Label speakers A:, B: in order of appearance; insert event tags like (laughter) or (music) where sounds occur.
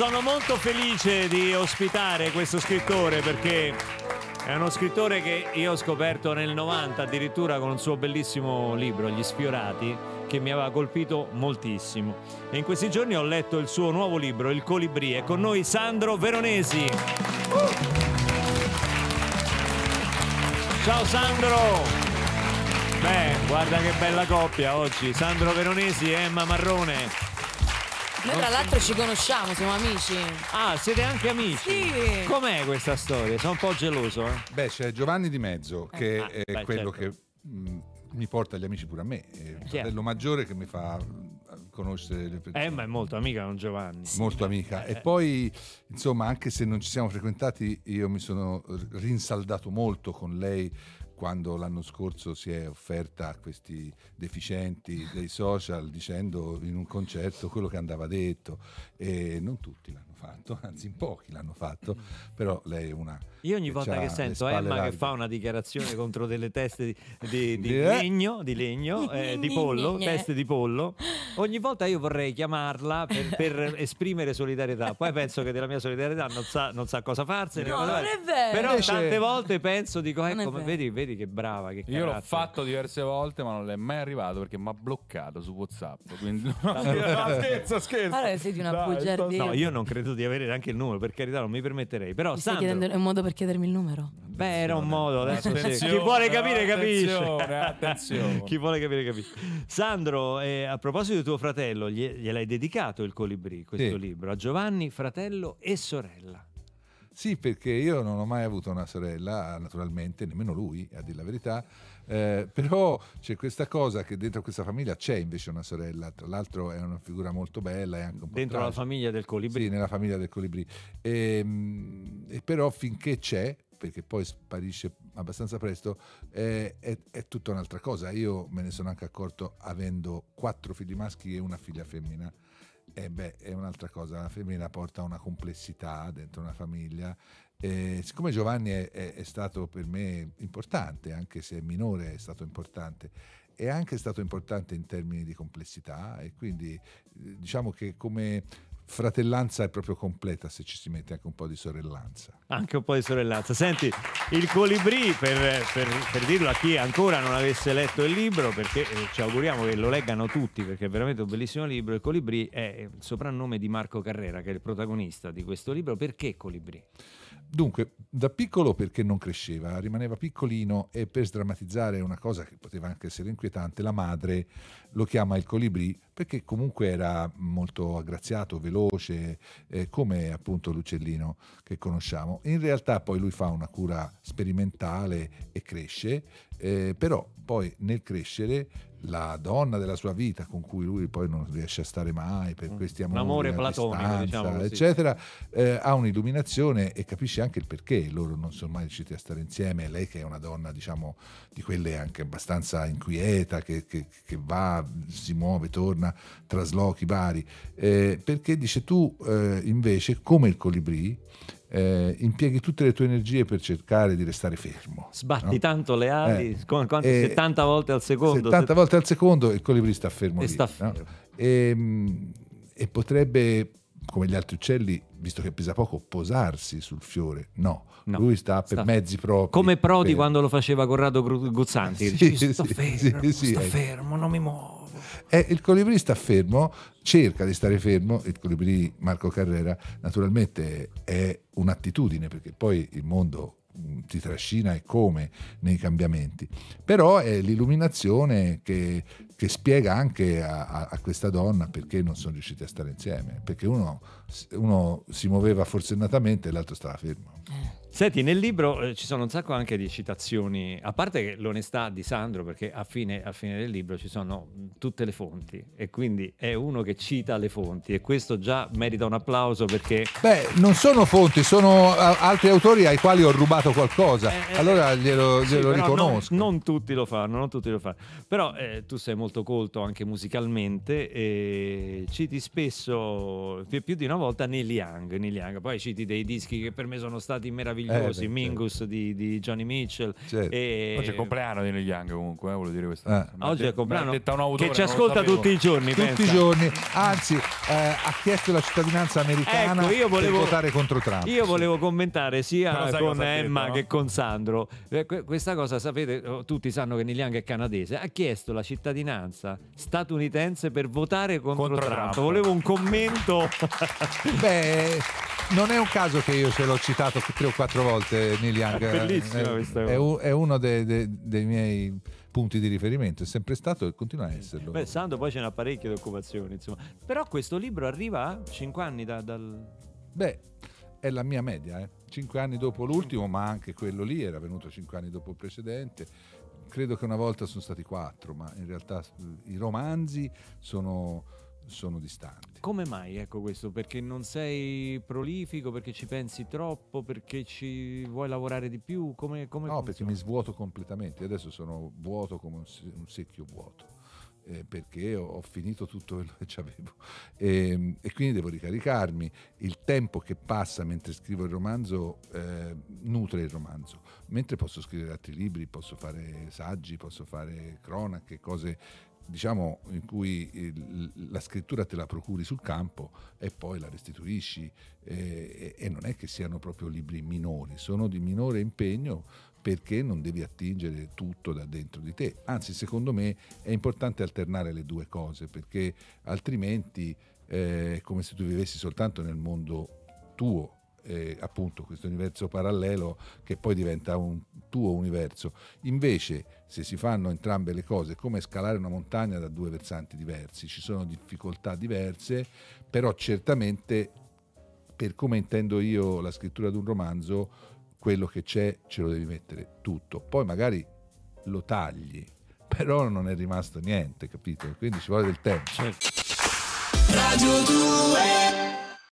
A: Sono molto felice di ospitare questo scrittore perché è uno scrittore che io ho scoperto nel 90 addirittura con un suo bellissimo libro, Gli Sfiorati, che mi aveva colpito moltissimo. E in questi giorni ho letto il suo nuovo libro, Il Colibrì, e con noi Sandro Veronesi. Ciao Sandro! Beh, guarda che bella coppia oggi, Sandro Veronesi e Emma Marrone. Noi tra l'altro ci conosciamo, siamo amici.
B: Ah, siete anche amici? Sì. Com'è questa storia? Sono un po' geloso. Eh? Beh, c'è Giovanni Di Mezzo, eh. che eh. ah, è beh, quello certo. che mh, mm, mi porta gli amici pure a me. È il fratello maggiore che mi fa mm, conoscere le persone. Eh, ma è molto amica con Giovanni. Sì. Molto amica. Eh. E eh. poi, insomma, anche se non ci siamo frequentati, io mi sono rinsaldato molto con lei quando l'anno scorso si è offerta a questi deficienti dei social dicendo in un concerto quello che andava detto e non tutti l'hanno fatto, (laughs) anzi in pochi l'hanno fatto, però lei è una... Io ogni volta che sento Emma larghe. che
A: fa una dichiarazione contro delle teste di, di, (laughs) eh? di legno, di, legno eh, di pollo, eh. teste di pollo, ogni volta io vorrei chiamarla per, per (laughs) esprimere solidarietà, poi penso che della mia solidarietà non sa, non sa cosa farsene. No, non è vero. Però Invece... tante volte penso, dico, ecco, vedi, vedi, che brava. Che io l'ho fatto diverse volte, ma non è mai arrivato perché mi ha bloccato su WhatsApp. Quindi... no, scherzo, scherzo. Allora, sei di una bugiardia. No, io non credo credo di avere anche il numero, per carità, non mi permetterei. Però, mi Sandro... chiedendo, è un modo per chiedermi il numero? Beh, era un modo. Adesso Chi vuole capire, capisce. Attenzione, attenzione. (laughs) Chi vuole capire, capisce. Sandro, eh, a proposito di tuo fratello, gli, gliel'hai dedicato il Colibrì, questo sì. libro, a Giovanni, fratello e sorella.
B: Sì, perché io non ho mai avuto una sorella, naturalmente, nemmeno lui, a dire la verità, eh, però c'è questa cosa che dentro questa famiglia c'è invece una sorella, tra l'altro è una figura molto bella e anche un po' Dentro tragica. la famiglia del colibrì. Sì, nella famiglia del colibrì. E, ehm, e però finché c'è, perché poi sparisce abbastanza presto, eh, è, è, tutta un'altra cosa. Io me ne sono anche accorto avendo quattro figli maschi e una figlia femmina. E eh beh, è un'altra cosa, la femmina porta una complessità dentro una famiglia. E siccome Giovanni è, è, è, stato per me importante, anche se è minore, è stato importante, è anche stato importante in termini di complessità e quindi eh, diciamo che come fratellanza è proprio completa se ci si mette anche un po' di sorellanza.
A: Anche un po' di sorellanza. Senti, il Colibrì, per, per, per dirlo a chi ancora non avesse letto il libro, perché eh, ci auguriamo che lo leggano tutti, perché è veramente un bellissimo libro, il Colibrì è il soprannome di Marco Carrera, che è il protagonista di questo libro. Perché Colibrì?
B: Dunque, da piccolo perché non cresceva, rimaneva piccolino e per sdrammatizzare una cosa che poteva anche essere inquietante, la madre lo chiama il colibrì perché comunque era molto aggraziato, veloce, eh, come appunto l'uccellino che conosciamo. In realtà poi lui fa una cura sperimentale e cresce, eh, però poi nel crescere la donna della sua vita con cui lui poi non riesce a stare mai per mm. questi amori, L'amore platonico diciamo eccetera eh, ha un'illuminazione e capisce anche il perché loro non sono mai riusciti a stare insieme lei che è una donna diciamo di quelle anche abbastanza inquieta che, che, che va si muove torna traslochi vari eh, perché dice tu eh, invece come il colibrì eh, impieghi tutte le tue energie per cercare di restare fermo. Sbatti no?
A: tanto le ali, eh, con, quanti, eh, 70 volte al secondo. 70 se... volte
B: al secondo e il colibri sta fermo. E, lì, sta fermo. No? Ehm, e, e, potrebbe come gli altri uccelli, visto che pesa poco, posarsi sul fiore. No, no lui sta per sta... mezzi propri. Come Prodi per...
A: quando lo faceva Corrado Guzzanti. Sì, dice, sto fermo, sì, sto sì, ecco. fermo, non mi muovo.
B: E il colibrì sta fermo, cerca di stare fermo, il colibrì Marco Carrera naturalmente è un'attitudine, perché poi il mondo ti trascina e come nei cambiamenti. Però è l'illuminazione che, che, spiega anche a, a, questa donna perché non sono riusciti a stare insieme, perché uno, uno si muoveva forsennatamente e l'altro stava fermo. Eh.
A: Senti, nel libro eh, ci sono un sacco anche di citazioni, a parte l'onestà di Sandro, perché a fine, a fine, del libro ci sono mm, tutte le fonti e quindi è uno che cita le fonti e questo già merita un applauso perché...
B: Beh, non sono fonti, sono altri autori ai quali ho rubato qualcosa, eh, eh allora glielo, eh, glielo sì, riconosco.
A: Non, non, tutti lo fanno, non tutti lo fanno, però eh, tu sei molto colto anche musicalmente e citi spesso, più, più di una volta, Neil Young, Neil Young, poi citi dei dischi che per me sono stati meravigliosi meravigliosi, eh, Mingus certo. di, di, Johnny Mitchell. Certo. E... Oggi è il compleanno di Neil Young comunque, eh, voglio dire questa eh. Oggi è il compleanno autore, che ci ascolta tutti i giorni. Tutti pensa. i
B: giorni, anzi eh, ha chiesto la cittadinanza americana ecco, volevo, per votare contro Trump. Io volevo
A: commentare sia con Emma detto, no? che con Sandro. Eh, questa cosa sapete, oh, tutti sanno che Neil Young è canadese, ha chiesto la cittadinanza statunitense per votare contro, contro Trump. Trump.
B: Volevo un commento. Beh, non è un caso che io ce l'ho citato tre o quattro quattro volte Neil Young è, eh, è, un, è, uno dei, dei, dei miei punti di riferimento, è sempre stato e continua a esserlo. Beh,
A: Sando poi ce n'ha parecchie occupazioni, insomma. Però questo libro arriva a 5 anni da, dal...
B: Beh, è la mia media, eh. 5 anni dopo l'ultimo, ma anche quello lì era venuto cinque anni dopo il precedente. Credo che una volta sono stati quattro, ma in realtà i romanzi sono sono distanti.
A: Come mai? Ecco questo, perché non sei prolifico, perché ci pensi troppo, perché ci vuoi lavorare di più? Come, come
B: no, funziona? perché mi svuoto completamente, adesso sono vuoto come un, un secchio vuoto. Eh, perché ho, ho, finito tutto quello che avevo e, ehm, e, quindi devo ricaricarmi. Il tempo che passa mentre scrivo il romanzo eh, nutre il romanzo, mentre posso scrivere altri libri, posso fare saggi, posso fare cronache, cose diciamo, in cui la scrittura te la procuri sul campo e poi la restituisci e, e non è che siano proprio libri minori, sono di minore impegno perché non devi attingere tutto da dentro di te. Anzi, secondo me è importante alternare le due cose perché altrimenti eh, è come se tu vivessi soltanto nel mondo tuo eh, appunto questo universo parallelo che poi diventa un tuo universo. Invece, se si fanno entrambe le cose, è come scalare una montagna da due versanti diversi, ci sono difficoltà diverse, però certamente, per come intendo io la scrittura di un romanzo, quello che c'è ce lo devi mettere tutto. Poi magari lo tagli, (laughs) però non è rimasto niente, capito? Quindi ci vuole del tempo. Certo. Radio 2